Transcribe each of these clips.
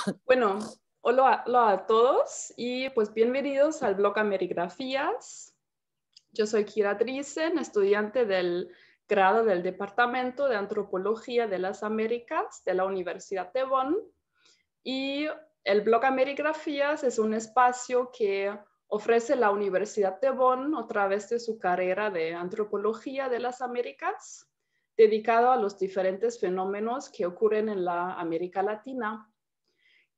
Bueno, hola, a todos y pues bienvenidos al blog Amerigrafías. Yo soy Kira Trice, estudiante del grado del Departamento de Antropología de las Américas de la Universidad de Bonn. Y el blog Amerigrafías es un espacio que ofrece la Universidad de Bonn a través de su carrera de Antropología de las Américas, dedicado a los diferentes fenómenos que ocurren en la América Latina.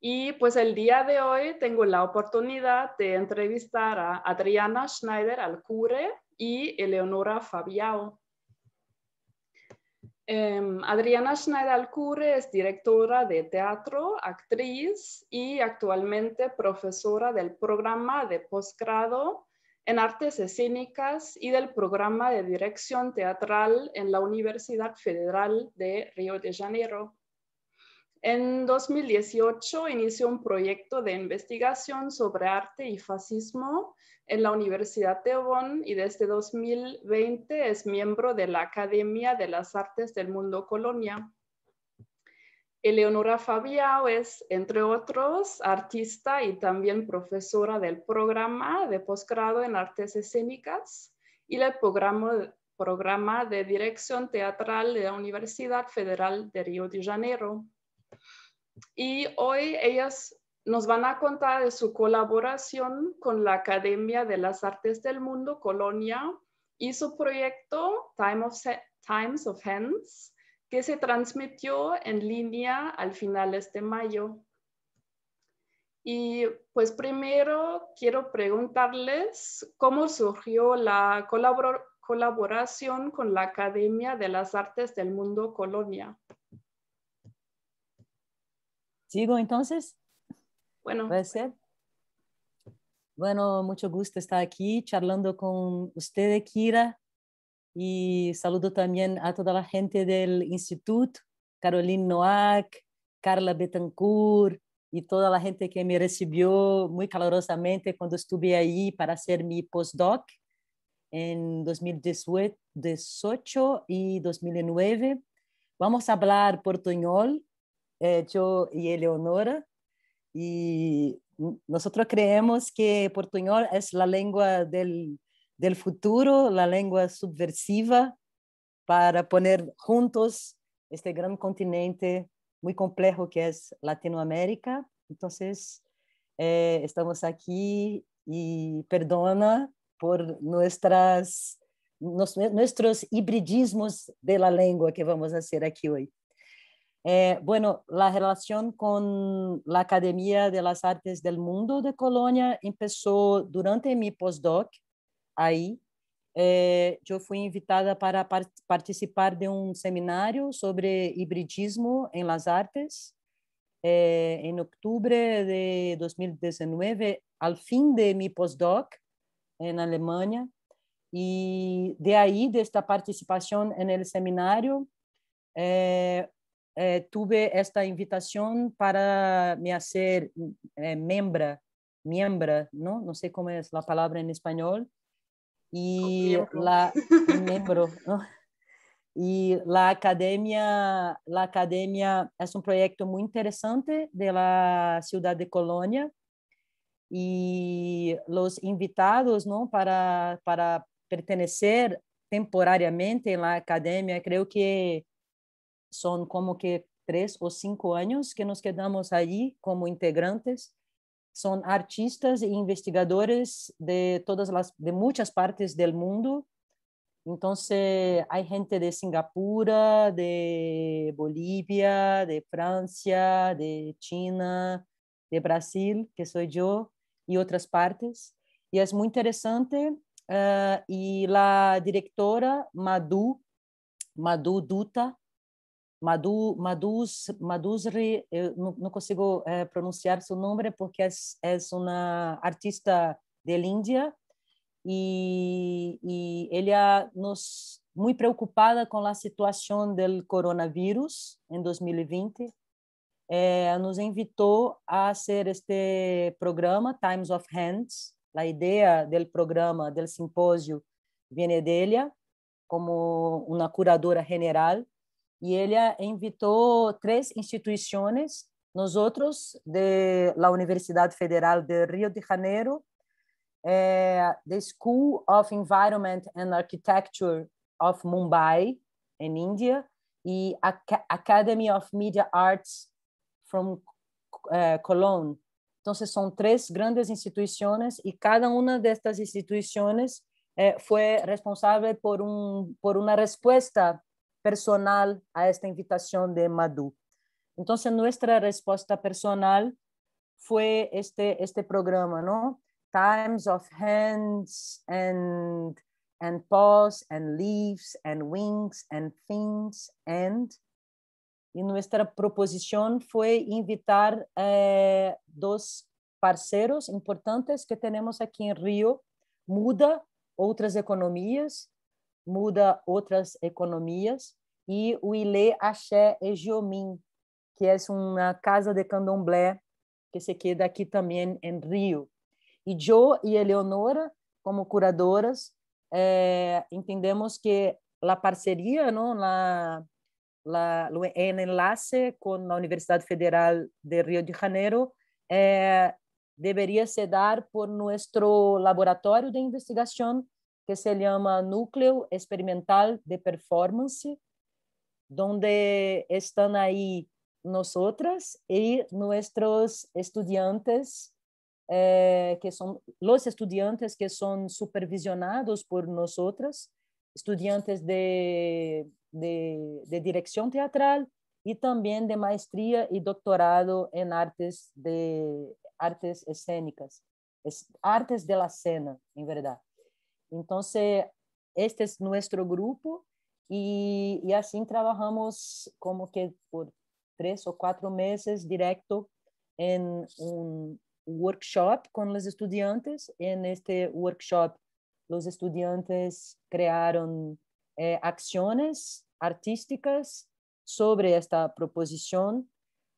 Y pues el día de hoy tengo la oportunidad de entrevistar a Adriana Schneider Alcure y Eleonora Fabiao. Em, Adriana Schneider Alcure es directora de teatro, actriz y actualmente profesora del programa de posgrado en artes escénicas y del programa de dirección teatral en la Universidad Federal de Río de Janeiro. En 2018 inició un proyecto de investigación sobre arte y fascismo en la Universidad de Bonn y desde 2020 es miembro de la Academia de las Artes del Mundo Colonia. Eleonora Fabiao es, entre otros, artista y también profesora del programa de posgrado en artes escénicas y del programa, programa de dirección teatral de la Universidad Federal de Río de Janeiro. Y hoy ellas nos van a contar de su colaboración con la Academia de las Artes del Mundo, Colonia, y su proyecto of Times of Hands, que se transmitió en línea al final de mayo. Y pues primero quiero preguntarles cómo surgió la colaboración con la Academia de las Artes del Mundo Colonia. ¿Sigo entonces? Bueno. ¿Puede ser? Bueno, mucho gusto estar aquí charlando con usted, Kira, y saludo también a toda la gente del instituto, Caroline Noack, Carla Betancourt y toda la gente que me recibió muy calurosamente cuando estuve ahí para hacer mi postdoc en 2018 y 2009. Vamos a hablar portuñol É, eh, eu e Eleonora, e nós creemos que portuñol é a língua del, del futuro, a língua subversiva para poner juntos este grande continente muito complexo que é Latinoamérica. Então, eh, estamos aqui e perdona por nuestras, nos, nuestros hibridismos de la língua que vamos fazer aqui hoje. Eh, bueno, la relación con la Academia de las Artes del Mundo de Colonia empezó durante mi postdoc ahí. Eh, yo fui invitada para participar de un seminario sobre hibridismo en las artes eh, en octubre de 2019, al fin de mi postdoc en Alemania. Y de ahí, de esta participación en el seminario, eh, tuve esta invitación para me hacer miembro, eh, miembro, ¿no? No sé cómo es la palabra en español. Y la Y la academia, la academia es un proyecto muy interesante de la ciudad de Colonia y los invitados, ¿no? Para, para pertenecer temporariamente en la academia, creo que son como que tres o cinco años que nos quedamos allí como integrantes. Son artistas e investigadores de, todas las, de muchas partes del mundo. Entonces hay gente de Singapur, de Bolivia, de Francia, de China, de Brasil, que soy yo, y otras partes. Y es muy interesante. Eh, y la directora Madhu, Madhu Dutta, Madu, Madus, Madusri, eu não, não consigo é, pronunciar seu nome porque é, é uma artista da Índia e, e ele é nos muito preocupada com a situação do coronavírus em 2020. Eh, nos invitou a fazer este programa Times of Hands. A ideia do programa, do simpósio, vem dele, como uma curadora geral e ele ah, invitou três instituições, nós outros de la Universidade Federal de Rio de Janeiro, eh, the School of Environment and Architecture of Mumbai, in India, e Ac Academy of Media Arts from eh, Cologne. Então, são três grandes instituições e cada uma destas instituições eh, foi responsável por um por uma resposta personal a esta invitação de Madhu. Então, nossa resposta personal foi este, este programa, não? Times of Hands and, and Paws and Leaves and Wings and Things and... E nossa proposição foi invitar eh, parceiros importantes que temos aqui em Rio, Muda, outras economias, muda outras economias, e o Ilê Axé Egiomim, que é uma casa de candomblé que se queda aqui também em Rio. E Jo e Eleonora, como curadoras, é, entendemos que a parceria, não, la, la, o é enlace com a Universidade Federal de Rio de Janeiro é, deveria se dar por nosso laboratório de investigação que se llama Núcleo Experimental de Performance, donde están ahí nosotras y nuestros estudiantes, eh, que son los estudiantes que son supervisionados por nosotras, estudiantes de, de, de dirección teatral y también de maestría y doctorado en artes, de, artes escénicas, es, artes de la escena, en verdad. Entonces, este es nuestro grupo y, así trabajamos como que por tres o cuatro meses directo en un workshop con los estudiantes. En este workshop los estudiantes crearon eh, acciones artísticas sobre esta proposición.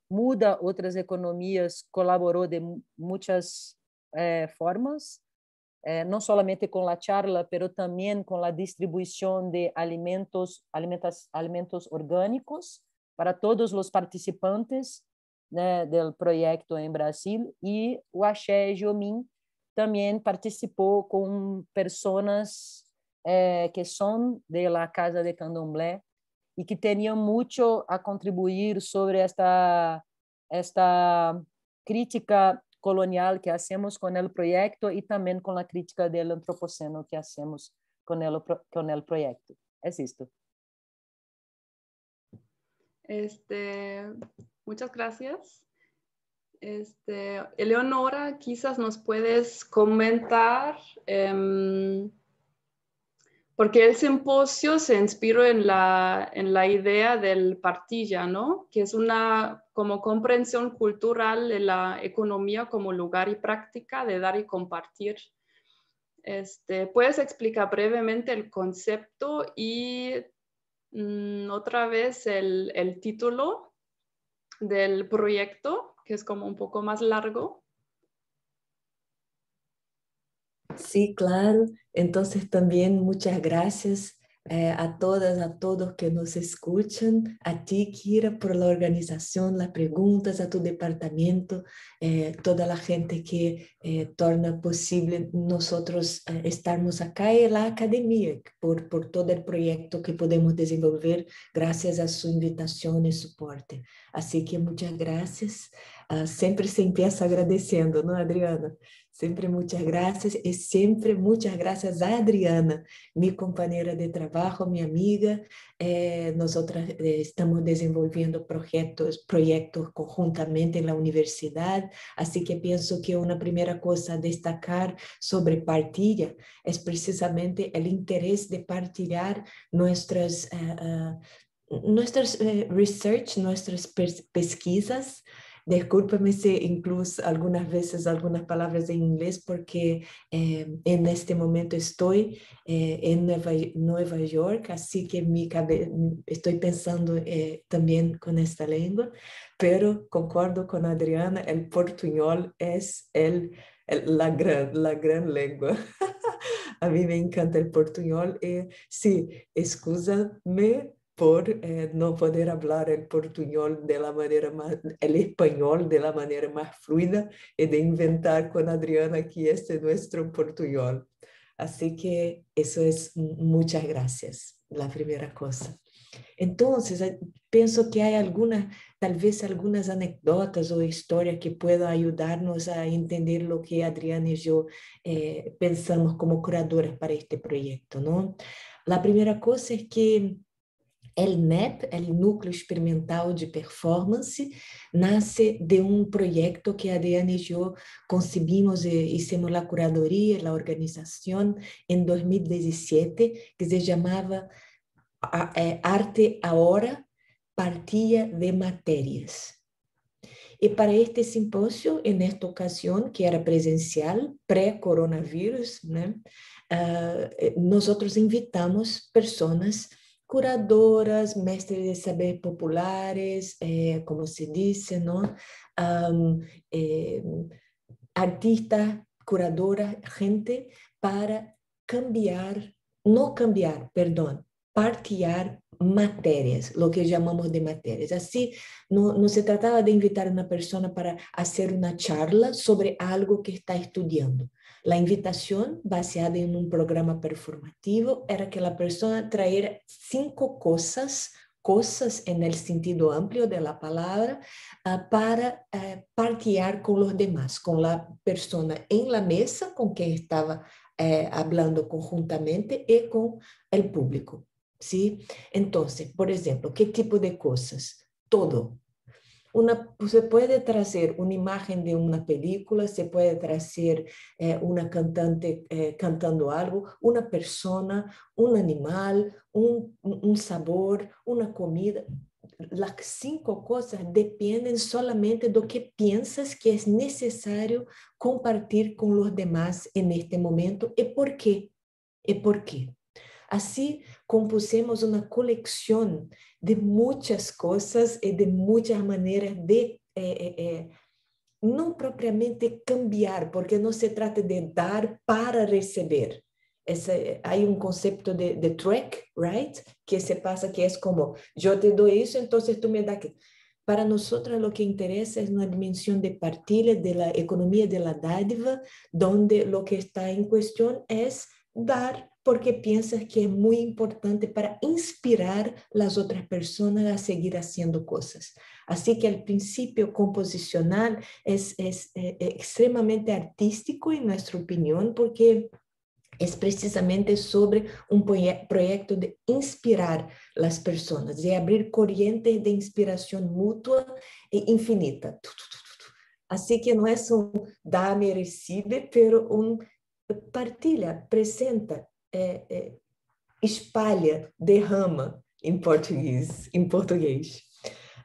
Muda otras economías colaboró de muchas eh, formas eh, no solamente a la charla, mas também com a distribuição de alimentos, alimentos alimentos orgânicos para todos os participantes né, do projeto em Brasil e o Axé Jomim também participou com pessoas eh, que são da Casa de Candomblé e que tinham muito a contribuir sobre esta esta crítica colonial que hacemos con el proyecto y también con la crítica del antropoceno que hacemos con el, con el proyecto. Es esto. Este, muchas gracias. Este, Eleonora, quizás nos puedes comentar. Em, porque el simposio se inspiró en la, idea del partilla, que es una como comprensión cultural de la economía como lugar y práctica de dar y compartir. Este, ¿Puedes explicar brevemente el concepto y mm, otra vez el, el título del proyecto, que es como un poco más largo? Sí, claro. Entonces también muchas gracias eh, a todas, a todos que nos escuchan, a ti, Kira, por la organización, las preguntas, a tu departamento, eh, toda la gente que eh, torna posible nosotros estarmos acá en la academia, por, por todo el proyecto que podemos desenvolver gracias a su invitación y soporte. Así que muchas gracias. Ah, siempre se empieza agradeciendo, ¿no, Adriana? Siempre muchas gracias y siempre muchas gracias a Adriana, mi compañera de trabajo, mi amiga. Eh, nosotras eh, estamos desenvolviendo proyectos, proyectos conjuntamente en la universidad, así que pienso que una primera cosa a destacar sobre Partilla es precisamente el interés de partilhar nuestras, eh, eh, nuestras research, nuestras pesquisas. Discúlpeme si incluso algunas veces algunas palabras en inglés porque em, en este momento estoy eh, en Nueva, York, así que mi estoy pensando eh, también con esta lengua, pero concuerdo con Adriana, el portuñol es el, la, gran, la gran lengua. A mí me encanta el portuñol. y eh, sí, escúchame por eh, no poder hablar el portuñol de la manera más, el español de la manera más fluida y de inventar con Adriana aquí este nuestro portuñol. Así que eso es muchas gracias, la primera cosa. Entonces, eh, pienso que hay algunas, tal vez algunas anécdotas o historias que puedan ayudarnos a entender lo que Adriana y yo eh, pensamos como curadoras para este proyecto, ¿no? La primera cosa es que LNEP, o Núcleo Experimental de Performance, nasce de um projeto que a Diana e eu concebimos e fizemos a curadoria, a organização, em 2017, que se chamava é, Arte Agora, Partilha de Matérias. E para este simpósio, nesta ocasião que era presencial, pré coronavírus né? uh, nós invitamos pessoas curadoras, mestres de saber populares, eh, como se dice, ¿no? Eh, artistas, curadoras, gente para cambiar, no cambiar, perdón, partiar materias, lo que llamamos de materias. Así, no se trataba de invitar a una persona para hacer una charla sobre algo que está estudiando. La invitación, basada en un programa performativo, era que la persona traer cinco cosas, cosas en el sentido amplio de la palabra, ah, para eh, partiar con los demás, con la persona en la mesa con quien estaba eh, hablando conjuntamente y con el público. ¿sí? Entonces, por ejemplo, ¿qué tipo de cosas? Todo. Una, pues, se puede traer una imagen de una película, se puede traer eh, una cantante eh, cantando algo, una persona, un animal, un, un sabor, una comida, las cinco cosas dependen solamente de lo que piensas que es necesario compartir con los demás en este momento y por qué. ¿Y por qué? Así Compusemos una colección de muchas cosas y eh, de muchas maneras de, eh, eh, no propiamente cambiar, porque no se trata de dar para recibir. hay un concepto de, track, right? Que se pasa que es como yo te doy eso, entonces tú me das que. Para nosotros lo que interesa es una dimensión de partida de la economía de la dádiva, donde lo que está en cuestión es dar porque piensas que es muy importante para inspirar las otras personas a seguir haciendo cosas. Así que el principio composicional es, es eh, eh, extremadamente artístico en nuestra opinión porque es precisamente sobre un proyecto de inspirar las personas, de abrir corrientes de inspiración mutua e infinita. Así que no es un da, merecible, recibe, pero un eh, partilha, presenta, é, é, espalha, derrama em português, em português.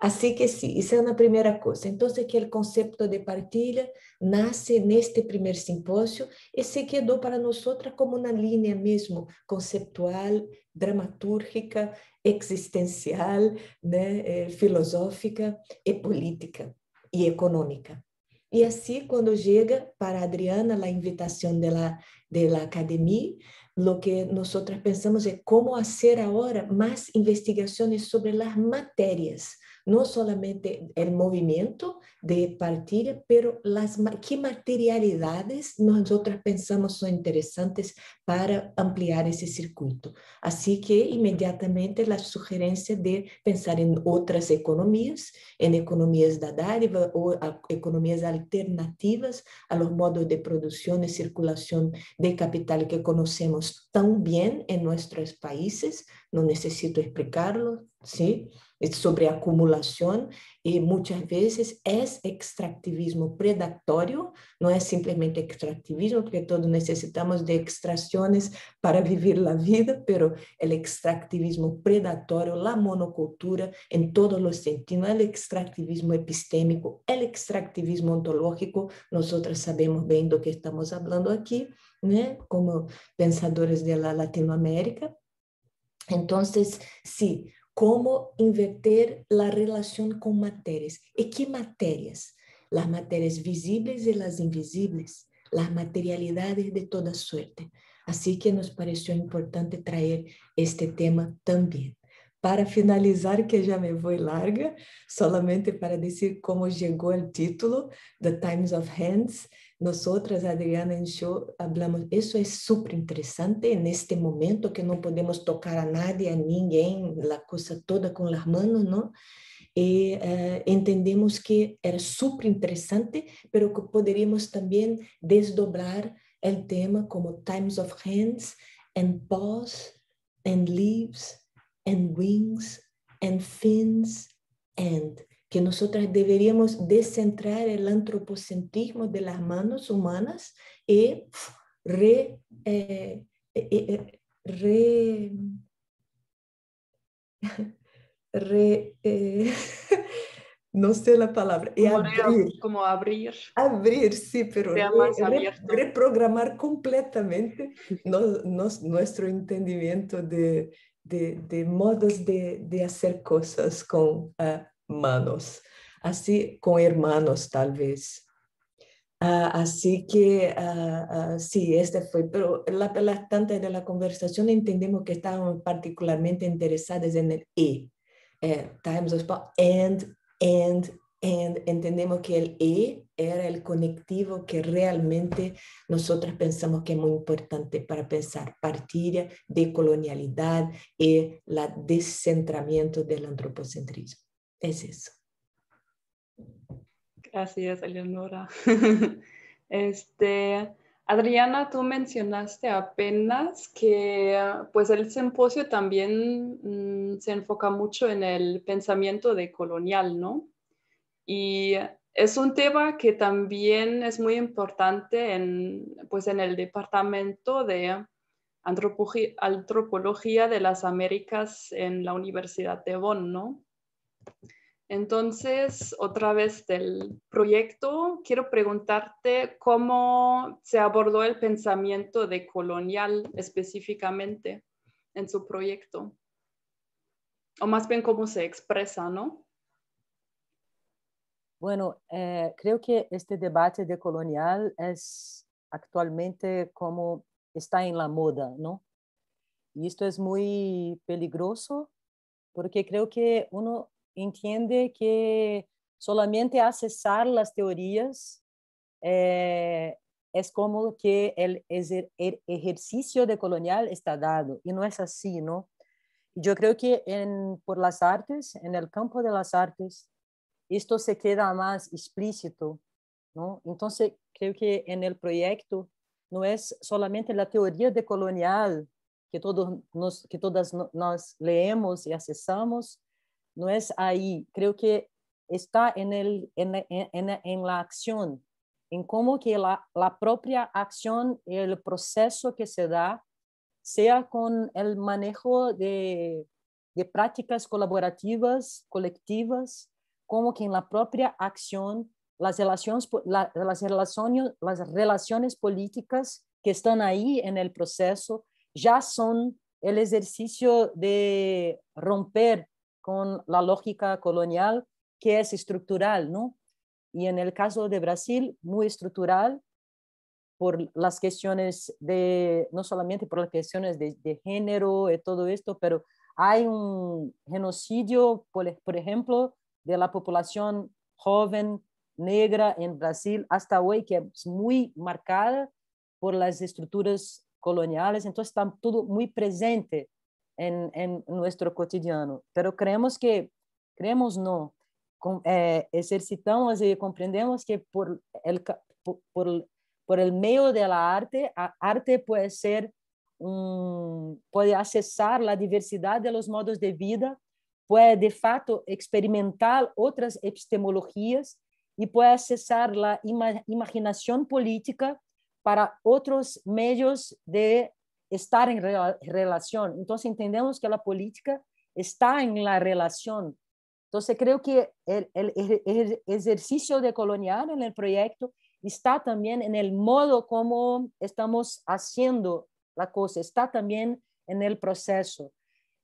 Assim que sim, isso é uma primeira coisa. Então, aquele é conceito de partilha nasce neste primeiro simpósio e se quedou é para nós outra como uma linha mesmo conceptual, dramatúrgica, existencial, né, é, filosófica e política e econômica. E assim, quando chega para Adriana a invitação dela da academia, lo que nosotros pensamos es cómo hacer ahora más investigaciones sobre las materias no solamente el movimiento de partir, pero las, qué materialidades nosotros pensamos son interesantes para ampliar ese circuito. Así que inmediatamente la sugerencia de pensar en otras economías, en economías de o economías alternativas a los modos de producción y circulación de capital que conocemos tan bien en nuestros países, no necesito explicarlo, ¿sí? sobre acumulación y muchas veces es extractivismo predatorio, no es simplemente extractivismo, porque todos necesitamos de extracciones para vivir la vida, pero el extractivismo predatorio, la monocultura en todos los sentidos, el extractivismo epistémico, el extractivismo ontológico, nosotros sabemos bien de lo que estamos hablando aquí, como pensadores de la Latinoamérica. Entonces, sí, como inverter a relação com matérias e que matérias, as matérias visíveis e as invisíveis, as materialidades de toda suerte. Assim que nos pareceu importante trazer este tema também. Para finalizar, que já me vou larga, solamente para dizer como chegou o título, The Times of Hands, Nosotras, Adriana y yo, hablamos, eso es súper interesante en este momento que no podemos tocar a nadie, a ninguém, la cosa toda con las manos, ¿no? Y uh, entendemos que era súper interesante, pero que podríamos también desdoblar el tema como Times of Hands, and Paws, and Leaves, and Wings, and Fins, and que nosotras deberíamos descentrar el antropocentrismo de las manos humanas y re, eh, eh, eh, re, re no sé la palabra, como, abrir, como abrir. Abrir, sí, pero reprogramar completamente nuestro entendimiento de, modos de, hacer cosas con... Ah, manos, así con hermanos tal vez. Ah, así que ah, ah, sí, este fue, pero la, parte de la conversación entendemos que estaban particularmente interesadas en el E, Times eh, and, entendemos que el E era el conectivo que realmente nosotros pensamos que es muy importante para pensar partida de colonialidad y el descentramiento del antropocentrismo. Es eso. Gracias, Eleonora. este, Adriana, tú mencionaste apenas que pues el simposio también mm, se enfoca mucho en el pensamiento decolonial, ¿no? Y es un tema que también es muy importante en, pues, en el Departamento de Antropología de las Américas en la Universidad de Bonn, ¿no? Entonces, otra vez del proyecto, quiero preguntarte cómo se abordó el pensamiento de colonial específicamente en su proyecto, o más bien cómo se expresa, ¿no? Bueno, eh, creo que este debate de colonial es actualmente como está en la moda, ¿no? Y esto es muy peligroso porque creo que uno entiende que solamente accesar las teorías eh, es como que el, el ejercicio de colonial está dado y no es así, ¿no? Yo creo que por las artes, en el campo de las artes, esto se queda más explícito, ¿no? Entonces, creo que en el proyecto no es solamente la teoría de colonial que, todos nos, que todas nos leemos y accesamos, no es ahí. Creo que está en, el, en, la acción, en cómo que la, propia acción, el proceso que se da, sea con el manejo de, prácticas colaborativas, colectivas, como que en la propia acción, las relaciones, las, relaciones, las relaciones políticas que están ahí en el proceso ya son el ejercicio de romper con la lógica colonial que es estructural, ¿no? Y en el caso de Brasil, muy estructural por las cuestiones de, no solamente por las cuestiones de, género y todo esto, pero hay un genocidio, por, por ejemplo, de la población joven negra en Brasil hasta hoy, que es muy marcada por las estructuras coloniales, entonces está todo muy presente en, en nuestro cotidiano. Pero creemos que, creemos no, com, eh, exercitamos y comprendemos que por el, por, por, el medio de la arte, a arte puede ser um, pode acessar a diversidade los modos de vida, pode de fato experimentar outras epistemologias e pode acessar a imaginação política para outros meios de estar en relación. Entonces entendemos que la política está en la relación. Entonces creo que el, ejercicio de colonial en el proyecto está también en el modo como estamos haciendo la cosa, está también en el proceso.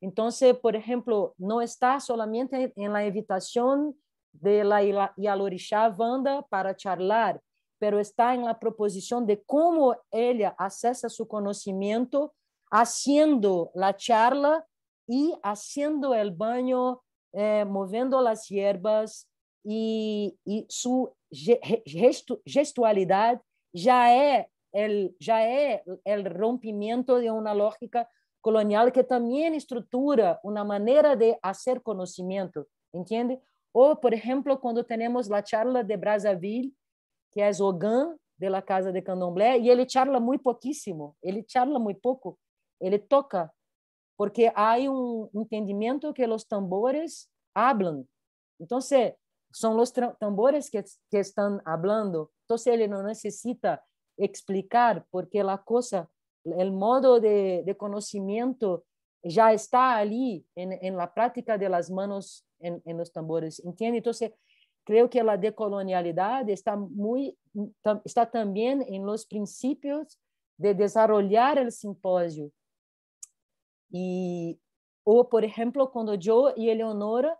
Entonces, por ejemplo, no está solamente en la invitación de la Yalorixá banda para charlar, pero está en la proposición de cómo ella accesa su conocimiento haciendo la charla y haciendo el baño, eh, moviendo las hierbas y, y su gestu, gestualidad ya es, el, ya es el rompimiento de una lógica colonial que también estructura una manera de hacer conocimiento, ¿entiende? O, por ejemplo, cuando tenemos la charla de Brazzaville, que é Ogan de la Casa de Candomblé, e ele charla muito pouquíssimo, ele charla muito pouco, ele toca, porque há um entendimento que os tambores hablan. Então, são os tambores que, que estão falando, então ele não necessita explicar, porque a coisa, o modo de, de conhecimento já está ali, em la prática de las manos em los tambores, entende? Então, Creio que a decolonialidade está, muito, está também em los princípios de desarrollar o simpósio. E, ou, por exemplo, quando eu e Eleonora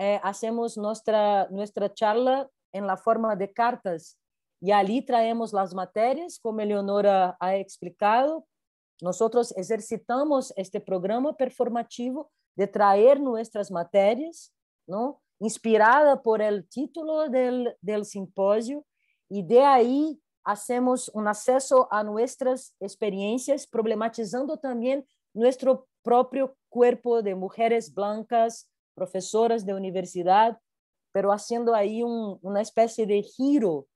eh, hacemos nossa nossa charla em la forma de cartas e ali traemos as matérias, como Eleonora ha explicado. Nós exercitamos este programa performativo de trazer nossas matérias, não? inspirada por el título del, del simpósio, e de aí hacemos um acesso a nossas experiências, problematizando também nosso próprio corpo de mulheres blancas, professoras de universidade, pero haciendo aí um, uma espécie de giro.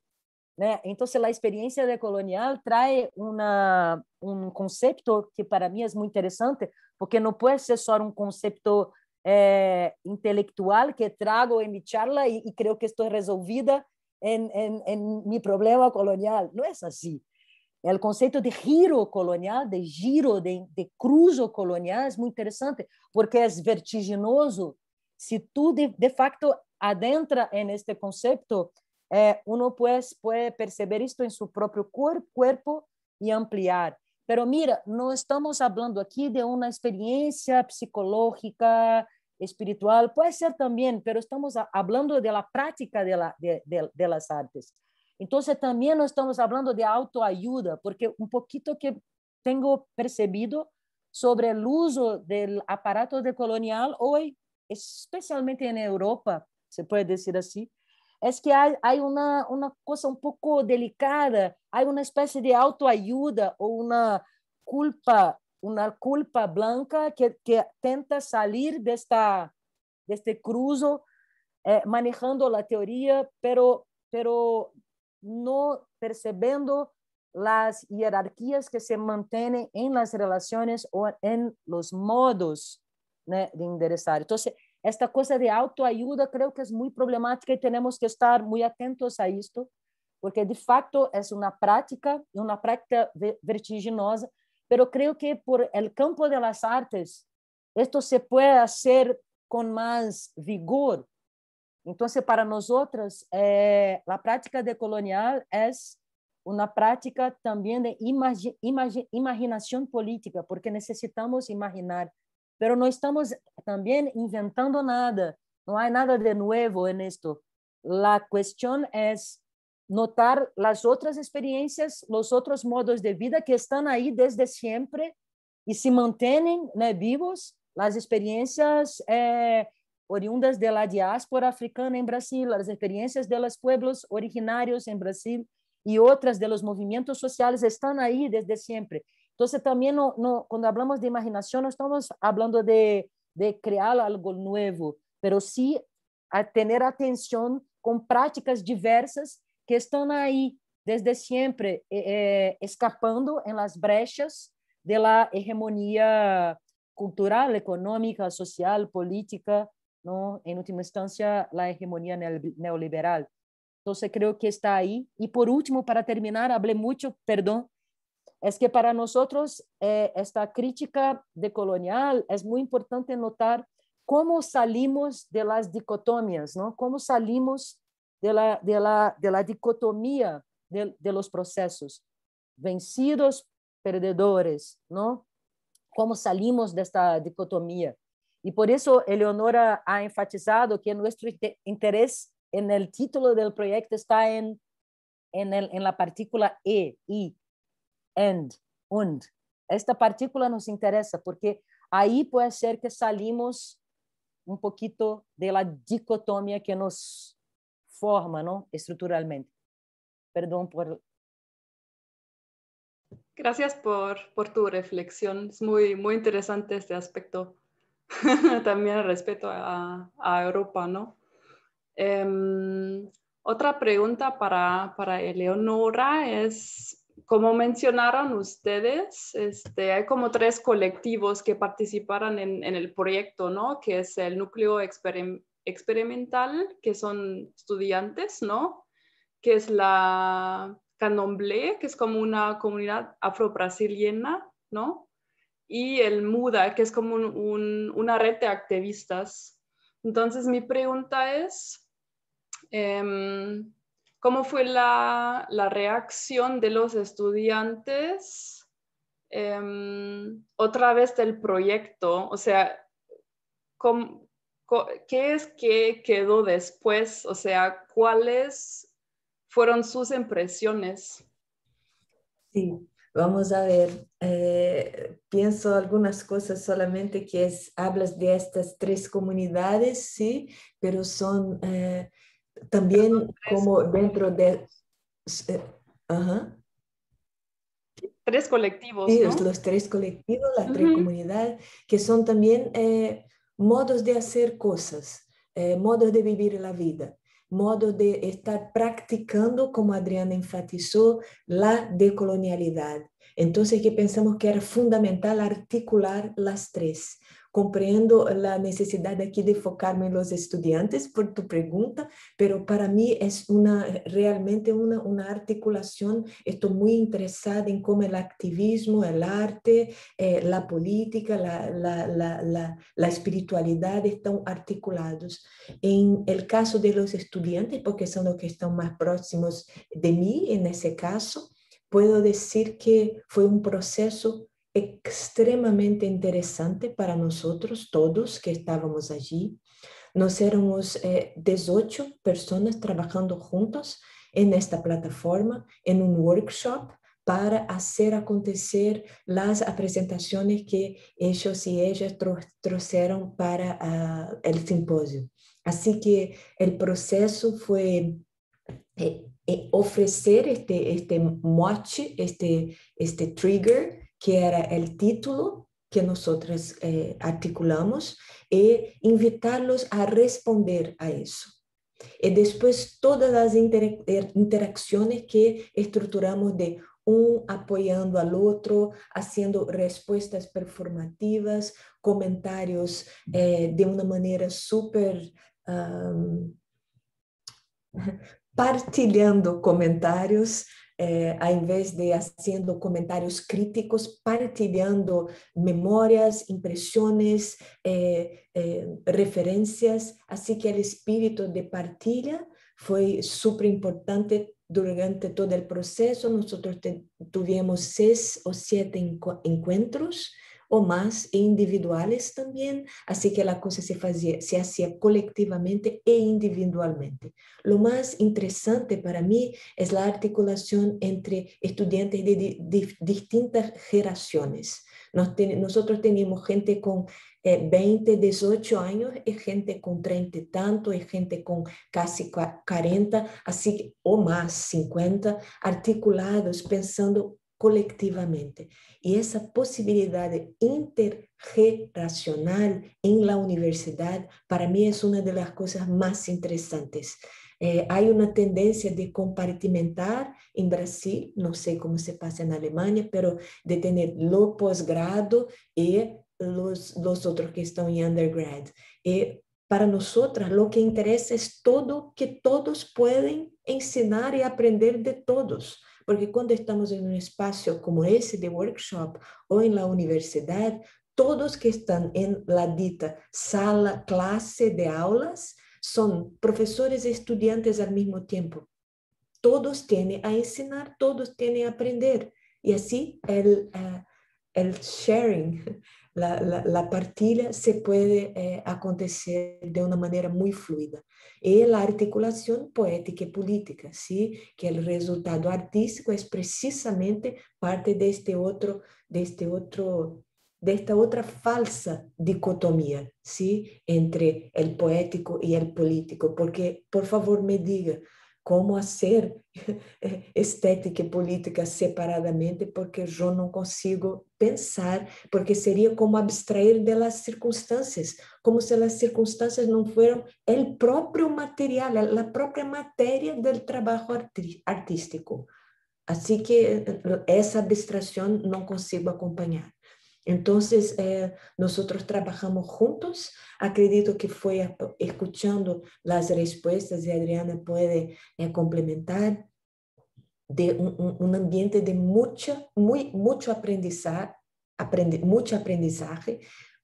Né? Então, a experiência decolonial traz um conceito que para mim é muito interessante, porque não pode ser só um conceito Eh, intelectual que trago en mi charla y, creo que estoy resolvida en, en, mi problema colonial. No es así. El concepto de giro colonial, de giro, de, cruzo colonial es muy interesante porque es vertiginoso. Si tú de, facto adentra en este concepto, eh, uno pues puede percibir esto en su propio cuerpo y ampliar. Pero mira, no estamos hablando aquí de una experiencia psicológica, espiritual, puede ser también, pero estamos hablando de la práctica de, las artes. Entonces también no estamos hablando de autoayuda, porque un poquito que tengo percibido sobre el uso del aparato decolonial hoy, especialmente en Europa, se puede decir así, es é que hay, hay una, una, cosa un poco delicada, hay una especie de autoayuda o una culpa, una culpa blanca que, que tenta salir de, esta, de este cruzo eh, manejando la teoría, pero, pero no percibiendo las jerarquías que se mantienen en las relaciones o en los modos né, de endereçar. Esta coisa de autoajuda creo que es muy problemática y tenemos que estar muy atentos a esto, porque de facto es una práctica, una práctica vertiginosa, pero creo que por el campo de las artes esto se puede hacer con más vigor. Entonces, para nós eh, la práctica decolonial es una práctica también de imagi imagi imaginación política, porque necesitamos imaginar pero no estamos también inventando nada, no hay nada de nuevo en esto. La cuestión es notar las otras experiencias, los otros modos de vida que están ahí desde siempre y se mantienen vivos las experiencias eh, oriundas de la diáspora africana en Brasil, las experiencias de los pueblos originarios en Brasil y otras de los movimientos sociales están ahí desde siempre. Entonces también no, cuando hablamos de imaginación no estamos hablando de, de crear algo nuevo, pero sí a tener atención con prácticas diversas que están ahí desde siempre eh, eh, escapando en las brechas de la hegemonía cultural, económica, social, política, ¿no? en última instancia, la hegemonía neoliberal. Entonces creo que está ahí. Y por último, para terminar, hablé mucho, perdón, es que para nosotros eh, esta crítica decolonial es muy importante notar cómo salimos de las dicotomías, ¿no? Cómo salimos de la, dicotomía de, los procesos, vencidos, perdedores, ¿no? Cómo salimos de esta dicotomía. Y por eso Eleonora ha enfatizado que nuestro interés en el título del proyecto está en, en la partícula E, I, End, und. Esta partícula nos interesa porque ahí puede ser que salimos un poquito de la dicotomía que nos forma ¿no? estructuralmente. Perdón por... Gracias por, por tu reflexión. Es muy, muy interesante este aspecto. También respecto a, a Europa, ¿no? Em, otra pregunta para, para Eleonora es, como mencionaron ustedes, este, hay como tres colectivos que participaron en, el proyecto, ¿no? Que es el núcleo experimental, que son estudiantes, ¿no? Que es la Candomblé, que es como una comunidad afro-brasiliana, ¿no? Y el MUDA, que es como una red de activistas. Entonces, mi pregunta es... Em, ¿Cómo fue la, reacción de los estudiantes em, otra vez del proyecto? O sea, ¿qué es que quedó después? O sea, ¿cuáles fueron sus impresiones? Sí, vamos a ver. Eh, pienso algunas cosas solamente que es, hablas de estas tres comunidades, sí, pero son... Eh, también como dentro de... Eh, tres colectivos. los tres colectivos, la tres comunidad, que son también eh, modos de hacer cosas, eh, modos de vivir la vida, modos de estar practicando, como Adriana enfatizó, la decolonialidad. Entonces, que pensamos que era fundamental articular las tres Comprendo la necesidad aquí de enfocarme en los estudiantes por tu pregunta, pero para mí es una, realmente una, una articulación. Estoy muy interesada en cómo el activismo, el arte, eh, la política, la, la, la, la, espiritualidad están articulados. En el caso de los estudiantes, porque son los que están más próximos de mí en ese caso, puedo decir que fue un proceso extremamente interesante para nosotros todos que estábamos allí. Nos éramos 18 eh, personas trabajando juntos en esta plataforma, en un workshop para hacer acontecer las presentaciones que ellos y ellas trajeron para ah, el simposio. Así que el proceso fue eh, eh, ofrecer este, este moche, este, este trigger que era el título que nosotros eh, articulamos, e invitarlos a responder a eso. Y después todas las er, interacciones que estructuramos de un apoyando al otro, haciendo respuestas performativas, comentarios eh, de una manera súper, Um, partilhando eh, a invés de haciendo comentarios críticos, partilhando memorias, impresiones, eh, eh, referencias. Así que el espíritu de partida fue súper importante durante todo el proceso. Nosotros tuvimos seis o siete encuentros o más e individuales también, así que la cosa se, se hacía colectivamente e individualmente. Lo más interesante para mí es la articulación entre estudiantes de, distintas generaciones. nosotros teníamos gente con 20, eh, 18 años y gente con 30 y tanto y gente con casi 40, así o más, 50, articulados pensando colectivamente. Y esa posibilidad intergeneracional en la universidad para mí es una de las cosas más interesantes. Eh, hay una tendencia de compartimentar en Brasil, no sé cómo se pasa en Alemania, pero de tener lo posgrado y los, otros que están en undergrad. Y eh, para nosotras lo que interesa es todo, que todos pueden enseñar y aprender de todos porque cuando estamos en un espacio como ese de workshop o en la universidad, todos que están en la dita sala, clase de aulas, son profesores y estudiantes al mismo tiempo. Todos tienen a enseñar, todos tienen a aprender. Y así el, eh, el sharing, la, la, se puede eh, acontecer de una manera muy fluida. Y la articulación poética y política, ¿sí? que el resultado artístico es precisamente parte de, este otro, de, este otro, de esta otra falsa dicotomía ¿sí? entre el poético y el político. Porque, por favor, me diga, como a ser estética e política separadamente, porque eu não consigo pensar, porque seria como abstrair das circunstâncias, como se as circunstâncias não fossem o próprio material, a própria matéria do trabalho artístico. Assim que essa eh, abstração não consigo acompanhar. Entonces, eh, nosotros trabajamos juntos. Acredito que fue escuchando las respuestas y Adriana puede eh, complementar de un, ambiente de mucho, muy, mucho aprendizaje, mucho aprendizaje,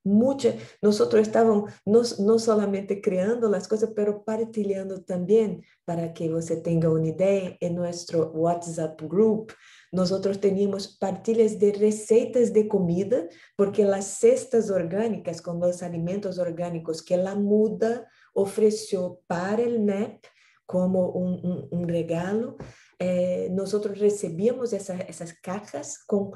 muchos nosotros estábamos no, no, solamente creando las cosas, pero partilhando también para que usted tenga una idea. En nuestro WhatsApp group, nosotros teníamos partilhas de recetas de comida, porque las cestas orgánicas con los alimentos orgánicos que la muda ofreció para el MEP como un, regalo, eh, nosotros recibíamos esas cajas con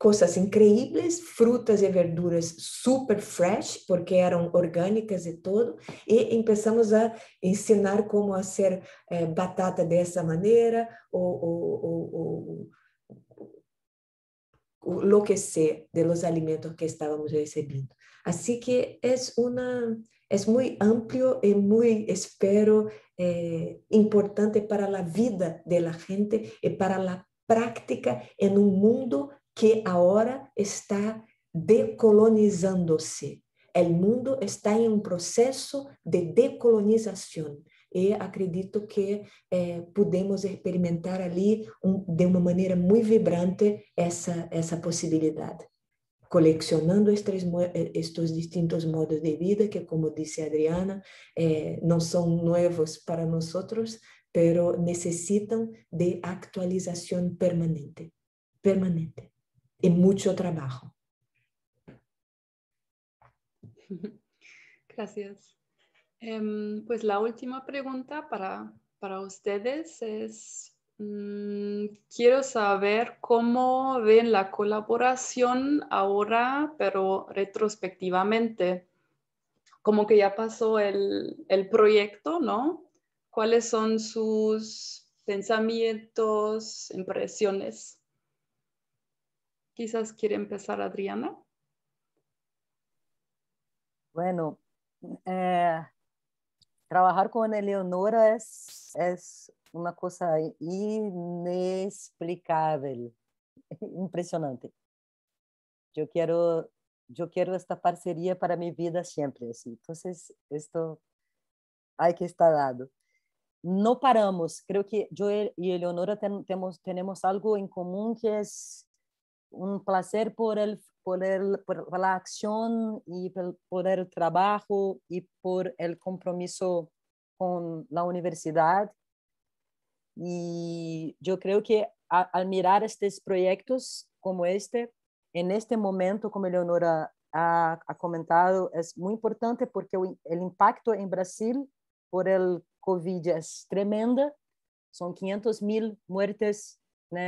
cosas increíbles, frutas y verduras super fresh, porque eran orgánicas y todo, y empezamos a enseñar cómo hacer eh, batata de esa manera o, lo que sea de los alimentos que estábamos recibiendo. Así que es, una, es muy amplio y muy, espero, eh, importante para la vida de la gente y para la práctica en un mundo que agora está decolonizando-se. O mundo está em um processo de decolonização e acredito que eh, podemos experimentar ali um, de uma maneira muito vibrante essa essa possibilidade colecionando estes, eh, estes distintos modos de vida que como disse Adriana eh, não são novos para nós outros, necessitam de atualização permanente permanente y mucho trabajo. Gracias. Em, pues la última pregunta para, ustedes es, mm, quiero saber cómo ven la colaboración ahora, pero retrospectivamente, como que ya pasó el proyecto, ¿no? ¿Cuáles son sus pensamientos, impresiones? Quizás quiere empezar Adriana. Bueno, eh, trabajar con Eleonora es, es una cosa inexplicable, impresionante. Yo quiero, yo quiero esta parcería para mi vida siempre, Entonces, esto hay que estar dado. No paramos, creo que yo y Eleonora tenemos, tenemos algo en común que es un placer por, el, por, por la acción y por, el trabajo y por el compromiso con la universidad. Y yo creo que al mirar estos proyectos como este, en este momento, como Leonora ha, comentado, es muy importante porque el impacto en Brasil por el COVID es tremenda. Son 500 mil muertes ¿no?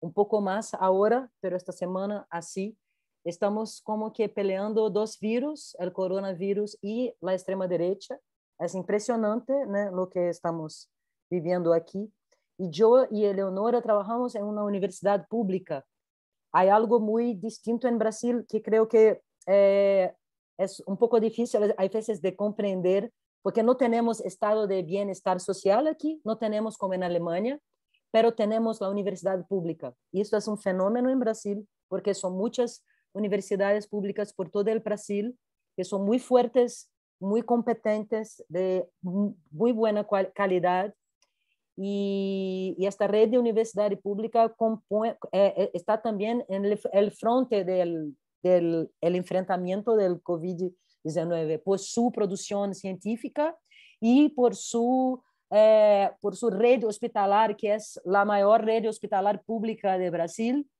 un poco más ahora, pero esta semana así. Estamos como que peleando dos virus, el coronavirus y la extrema derecha. Es impresionante ¿no? lo que estamos viviendo aquí. Y yo y Eleonora trabajamos en una universidad pública. Hay algo muy distinto en Brasil que creo que eh, es un poco difícil a veces de comprender, porque no tenemos estado de bienestar social aquí, no tenemos como en Alemania, pero tenemos la universidad pública. Y esto es un fenómeno en Brasil, porque son muchas universidades públicas por todo el Brasil que son muy fuertes, muy competentes, de muy buena calidad. Y, esta red de universidad pública eh, eh, está también en el, frente del, del enfrentamiento del COVID-19 por su producción científica y por su eh, por su red hospitalar, que es la mayor red hospitalar pública de Brasil,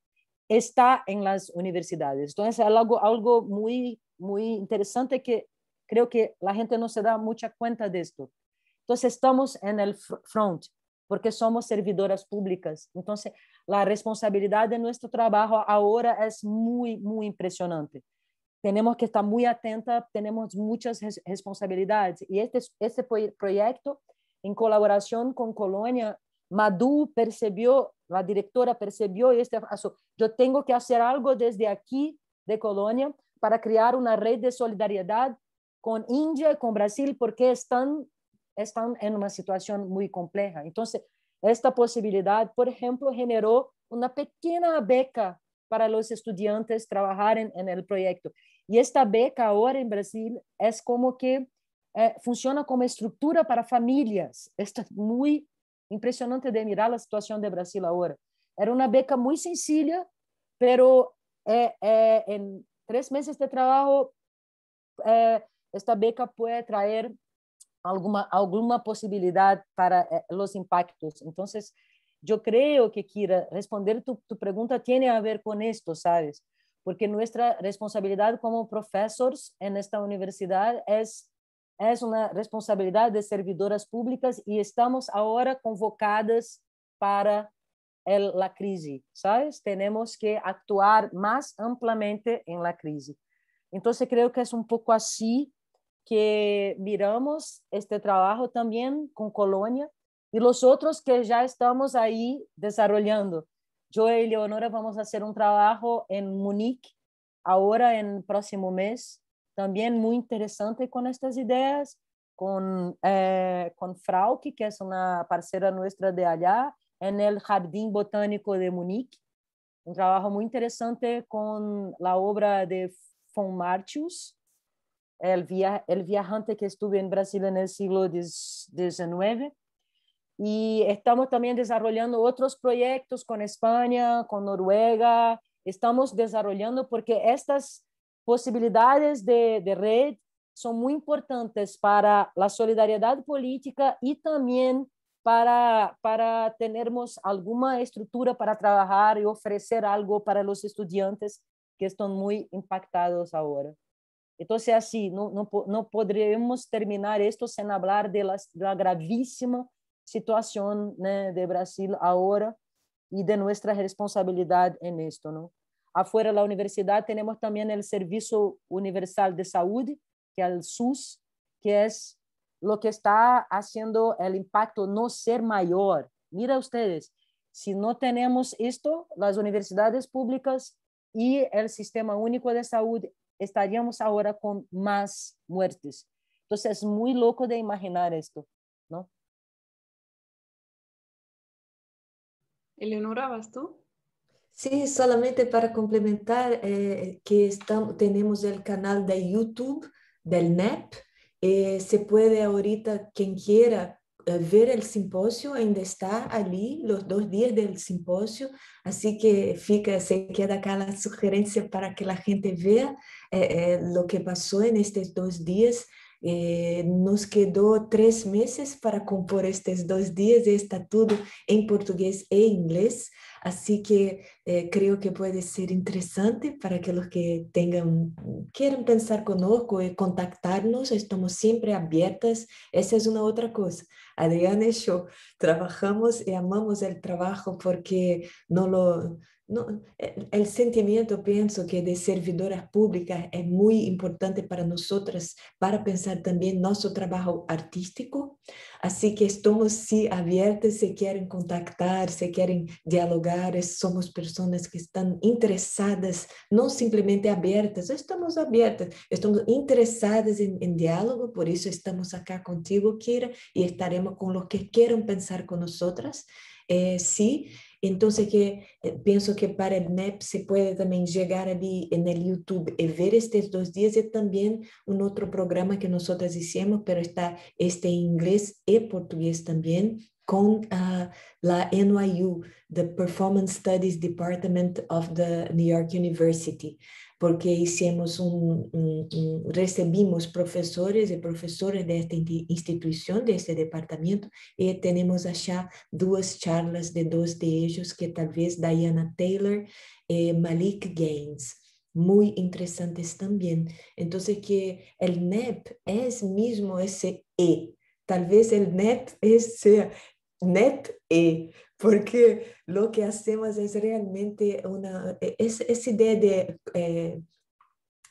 está en las universidades. Entonces, es algo, algo muy, muy interesante que creo que la gente no se da mucha cuenta de esto. Entonces, estamos en el front, porque somos servidoras públicas. Entonces, la responsabilidad de nuestro trabajo ahora es muy, muy impresionante. Tenemos que estar muy atenta, tenemos muchas responsabilidades. Y este, este proyecto en colaboración con Colonia, Madhu percibió, la directora percibió este asunto. Yo tengo que hacer algo desde aquí de Colonia para crear una red de solidaridad con India, y con Brasil, porque están, están en una situación muy compleja. Entonces, esta posibilidad, por ejemplo, generó una pequeña beca para los estudiantes trabajar en el proyecto. Y esta beca ahora en Brasil es como que é, funciona como estrutura para famílias. Está é muito impressionante de mirar a situação de Brasil agora. Era uma beca muito sencilla, pero é, é, em três meses de trabalho esta beca pode trazer alguma alguma possibilidade para os impactos. Então, eu creio que Kira responder tu, tu pergunta tem a ver com isto, sabes? Porque nossa responsabilidade como professores nesta universidade é é uma responsabilidade das servidoras públicas e estamos agora convocadas para a crise, sabe? Temos que actuar mais amplamente em la crise. Então, creio que é um pouco assim que miramos este trabalho também com Colônia e os outros que já estamos aí desenvolvendo. Eu e Leonora vamos fazer um trabalho em Munique agora, no próximo mês, también muy interesante con estas ideas, con, eh, con Frauke, que es una parcera nuestra de allá, en el Jardín Botánico de Múnich. Un trabajo muy interesante con la obra de von Martius, el, el viajante que estuvo en Brasil en el siglo XIX. Y estamos también desarrollando otros proyectos con España, con Noruega. Estamos desarrollando porque estas possibilidades de, de rede são muito importantes para a solidariedade política e também para, para termos alguma estrutura para trabalhar e oferecer algo para os estudantes que estão muito impactados agora. Então, é assim, não, não, não poderemos terminar isto sem falar da gravíssima situação né, de Brasil agora e de nossa responsabilidade nisto, não? Afuera de la universidad tenemos también el Servicio Universal de Salud, que es el SUS, que es lo que está haciendo el impacto no ser mayor. Mira ustedes, si no tenemos esto, las universidades públicas y el sistema único de salud estaríamos ahora con más muertes. Entonces es muy loco de imaginar esto, ¿no? Eleonora, ¿vas tú? Sí, solamente para complementar eh, que estamos, tenemos el canal de YouTube del NEP. Eh, se puede ahorita, quien quiera, eh, ver el simposio, ainda está allí los dos días del simposio, así que fica, se queda acá la sugerencia para que la gente vea lo que pasó en estos dos días eh, nos quedó tres meses para compor estos dos días de estatuto en portugués e inglés, así que eh, creo que puede ser interesante para que los que tengan, quieran pensar con nosotros y eh, contactarnos, estamos siempre abiertas, esa es una otra cosa. Adriana y yo trabajamos y amamos el trabajo porque no lo eh, el sentimiento, pienso que de servidoras públicas es muy importante para nosotras, para pensar también nuestro trabajo artístico. Así que estamos sí abiertas, si quieren contactar, si quieren dialogar, somos personas que están interesadas, no simplemente abiertas, estamos abiertas, estamos interesadas en, diálogo, por eso estamos acá contigo, Kira, y estaremos con los que quieran pensar con nosotras. Eh, sí, entonces, que, eh, pienso que para el NEP se puede también llegar allí en el YouTube y eh, ver estos dos días y también un otro programa que nosotros hicimos, pero está este inglés y portugués también con ah, la NYU, the Performance Studies Department of the New York University porque hicimos un, recibimos profesores y profesores de esta institución, de este departamento, y eh, tenemos allá dos charlas de dos de ellos, que tal vez Diana Taylor y eh, Malik Gaines, muy interesantes también. Entonces que el NEP es mismo ese E, tal vez el NET es, sea NEP E, porque lo que hacemos es realmente una, e, es, esa idea de, eh,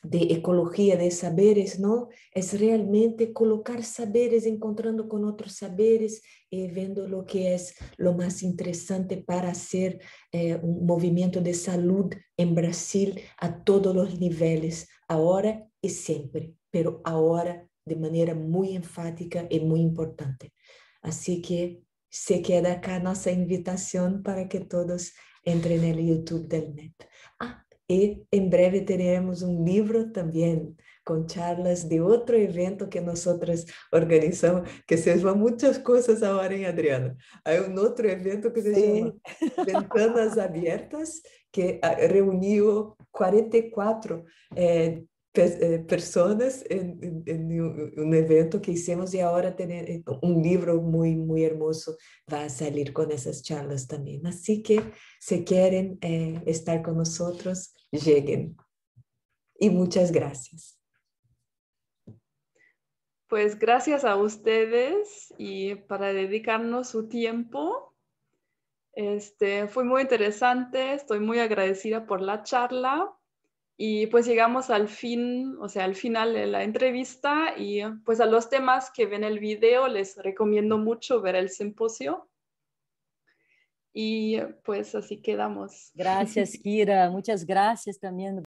de ecología de saberes, ¿no? Es realmente colocar saberes, encontrando con otros saberes y eh, viendo lo que es lo más interesante para hacer eh, un movimiento de salud en Brasil a todos los niveles, ahora y siempre, pero ahora de manera muy enfática y muy importante. Así que se queda acá nossa invitação para que todos entrem no YouTube del NET. Ah, e em breve teremos um livro também com charlas de outro evento que nós organizamos, que se muitas coisas agora em Adriana. Há um outro evento que se chama Ventanas Abertas, que reuniu 44 eh, Eh, personas en, un evento que hicimos y ahora tener eh, un libro muy, muy hermoso va a salir con esas charlas también. Así que si quieren eh, estar con nosotros, lleguen. Y muchas gracias. Pues gracias a ustedes y para dedicarnos su tiempo. Este, fue muy interesante, estoy muy agradecida por la charla y pues llegamos al fin, o sea, al final de la entrevista y pues a los temas que ven el video les recomiendo mucho ver el simposio. Y pues así quedamos. Gracias, Kira. Muchas gracias también.